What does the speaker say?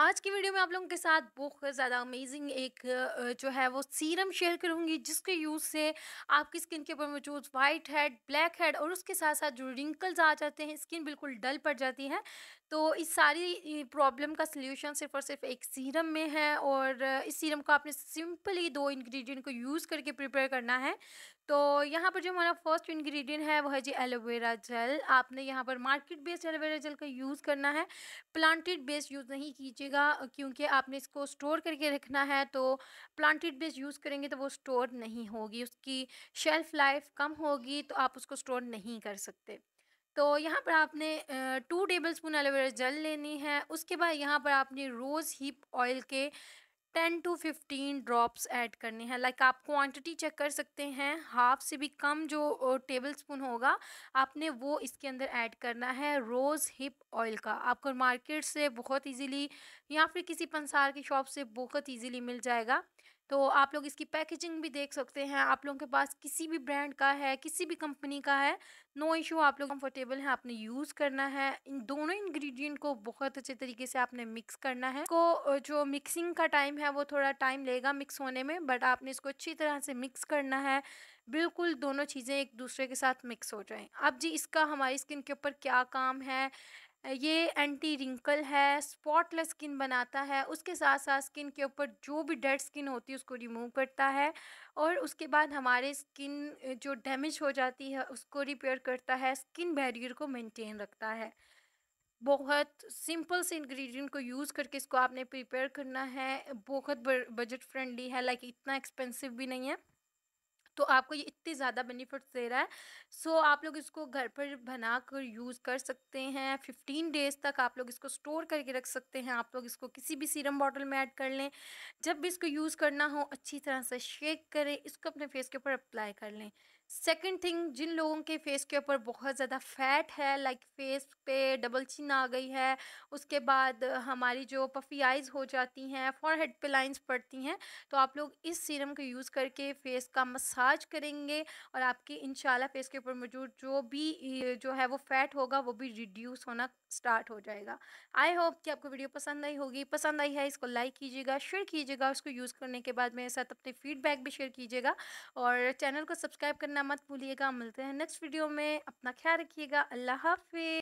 आज की वीडियो में आप लोगों के साथ बहुत ज़्यादा अमेजिंग एक जो है वो सीरम शेयर करूँगी जिसके यूज़ से आपकी स्किन के ऊपर मौजूद वाइट हेड ब्लैक हेड और उसके साथ साथ जो रिंकल्स आ जाते हैं स्किन बिल्कुल डल पड़ जाती है तो इस सारी प्रॉब्लम का सलूशन सिर्फ और सिर्फ एक सीरम में है और इस सीरम को आपने सिंपली दो इन्ग्रीडियंट को यूज़ करके प्रिपेयर करना है तो यहाँ पर जो हमारा फर्स्ट इन्ग्रीडियंट है वो है जी एलोवेरा जेल आपने यहाँ पर मार्केट बेस्ड एलोवेरा जेल का यूज़ करना है प्लांटेड बेस्ड यूज़ नहीं कीजिए बचेगा क्योंकि आपने इसको स्टोर करके रखना है तो प्लांटेड बेस यूज़ करेंगे तो वो स्टोर नहीं होगी उसकी शेल्फ़ लाइफ कम होगी तो आप उसको स्टोर नहीं कर सकते तो यहाँ पर आपने टू टेबल स्पून एलोवेरा जल लेनी है उसके बाद यहाँ पर आपने रोज़ हीप ऑयल के ten to fifteen drops add करने हैं लाइक आप क्वांटिटी चेक कर सकते हैं हाफ से भी कम जो टेबल स्पून होगा आपने वो इसके अंदर ऐड करना है रोज़ हिप ऑयल का आपको मार्केट से बहुत इजीली या फिर किसी पंसार की शॉप से बहुत इजीली मिल जाएगा तो आप लोग इसकी पैकेजिंग भी देख सकते हैं आप लोगों के पास किसी भी ब्रांड का है किसी भी कंपनी का है नो इशू आप लोग कंफर्टेबल हैं आपने यूज़ करना है इन दोनों इंग्रेडिएंट को बहुत अच्छे तरीके से आपने मिक्स करना है को जो मिक्सिंग का टाइम है वो थोड़ा टाइम लेगा मिक्स होने में बट आपने इसको अच्छी तरह से मिक्स करना है बिल्कुल दोनों चीज़ें एक दूसरे के साथ मिक्स हो जाएँ अब जी इसका हमारी स्किन के ऊपर क्या काम है ये एंटी रिंकल है स्पॉटलेस स्किन बनाता है उसके साथ साथ स्किन के ऊपर जो भी डेड स्किन होती है उसको रिमूव करता है और उसके बाद हमारे स्किन जो डैमेज हो जाती है उसको रिपेयर करता है स्किन बैरियर को मेंटेन रखता है बहुत सिंपल से इंग्रेडिएंट को यूज़ करके इसको आपने प्रिपेयर करना है बहुत बजट फ्रेंडली है लाइक इतना एक्सपेंसिव भी नहीं है तो आपको ये इतने ज़्यादा बेनिफिट्स दे रहा है सो आप लोग इसको घर पर बना कर यूज़ कर सकते हैं फिफ्टीन डेज़ तक आप लोग इसको स्टोर करके रख सकते हैं आप लोग इसको किसी भी सीरम बॉटल में ऐड कर लें जब भी इसको यूज़ करना हो अच्छी तरह से शेक करें इसको अपने फेस के ऊपर अप्लाई कर लें सेकेंड थिंग जिन लोगों के फेस के ऊपर बहुत ज़्यादा फैट है लाइक डबल चिन आ गई है उसके बाद हमारी जो पफी आइज़ हो जाती हैं फॉर हेड पे लाइन्स पड़ती हैं तो आप लोग इस सीरम को यूज़ करके फेस का मसाज करेंगे और आपके इन फेस के ऊपर मौजूद जो भी जो है वो फैट होगा वो भी रिड्यूस होना स्टार्ट हो जाएगा आई होप कि आपको वीडियो पसंद आई होगी पसंद आई है इसको लाइक कीजिएगा शेयर कीजिएगा उसको यूज़ करने के बाद मेरे साथ अपने फीडबैक भी शेयर कीजिएगा और चैनल को सब्सक्राइब करना मत भूलिएगा मिलते हैं नेक्स्ट वीडियो में अपना ख्याल रखिएगा अल्लाह हाफि